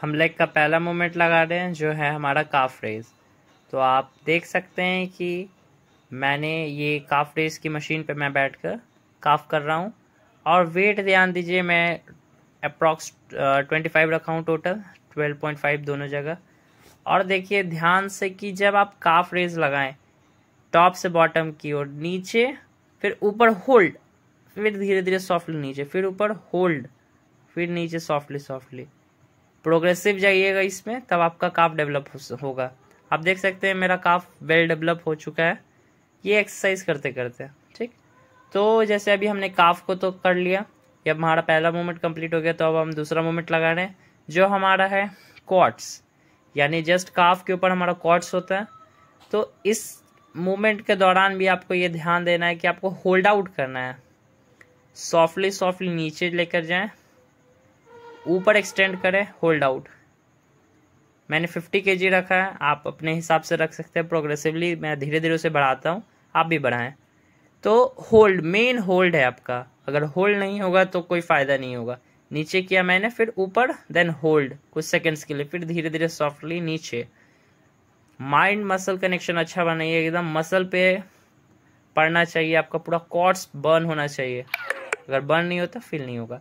हम लेग का पहला मोमेंट लगा रहे हैं जो है हमारा काफ रेस तो आप देख सकते हैं कि मैंने ये काफ रेस की मशीन पे मैं बैठ कर काफ कर रहा हूँ और वेट ध्यान दीजिए मैं अप्रॉक्स ट्वेंटी फाइव रखा हूँ टोटल ट्वेल्व पॉइंट फाइव दोनों जगह और देखिए ध्यान से कि जब आप काफ रेस लगाएं टॉप से बॉटम की ओर नीचे फिर ऊपर होल्ड फिर धीरे धीरे सॉफ्टली नीचे फिर ऊपर होल्ड फिर नीचे सॉफ्टली सॉफ्टली प्रोग्रेसिव जाइएगा इसमें तब आपका काफ डेवलप होगा आप देख सकते हैं मेरा काफ वेल डेवलप हो चुका है ये एक्सरसाइज करते करते ठीक तो जैसे अभी हमने काफ को तो कर लिया जब हमारा पहला मोमेंट कंप्लीट हो गया तो अब हम दूसरा मोमेंट लगा रहे हैं जो हमारा है कॉट्स यानी जस्ट काफ के ऊपर हमारा कॉट्स होता है तो इस मूवमेंट के दौरान भी आपको ये ध्यान देना है कि आपको होल्ड आउट करना है सॉफ्टली सॉफ्टली नीचे लेकर जाएं ऊपर एक्सटेंड करें होल्ड आउट मैंने 50 के रखा है आप अपने हिसाब से रख सकते हैं प्रोग्रेसिवली मैं धीरे धीरे उसे बढ़ाता हूँ आप भी बढ़ाएं तो होल्ड मेन होल्ड है आपका अगर होल्ड नहीं होगा तो कोई फ़ायदा नहीं होगा नीचे किया मैंने फिर ऊपर देन होल्ड कुछ सेकेंड्स के लिए फिर धीरे धीरे सॉफ्टली नीचे माइंड मसल कनेक्शन अच्छा बनाइए एकदम मसल पे पड़ना चाहिए आपका पूरा कॉर्ड्स बर्न होना चाहिए अगर बर्न नहीं होता फील नहीं होगा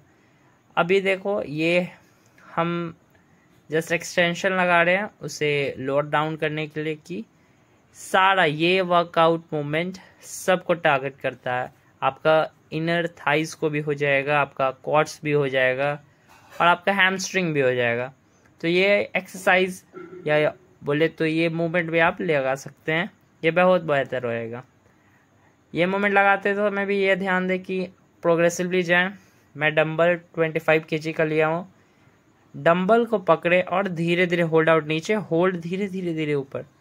अभी देखो ये हम जस्ट एक्सटेंशन लगा रहे हैं उसे लोअर डाउन करने के लिए कि सारा ये वर्कआउट मूवमेंट सबको टारगेट करता है आपका इनर थाइस को भी हो जाएगा आपका कॉट्स भी हो जाएगा और आपका हैमस्ट्रिंग भी हो जाएगा तो ये एक्सरसाइज या बोले तो ये मूवमेंट भी आप लगा सकते हैं ये बहुत बेहतर होएगा ये मूवमेंट लगाते तो हमें भी ये ध्यान दें कि प्रोग्रेसिवली जाएँ मैं डंबल ट्वेंटी फाइव के का लिया हूँ डंबल को पकड़े और धीरे धीरे होल्ड आउट नीचे होल्ड धीरे धीरे धीरे ऊपर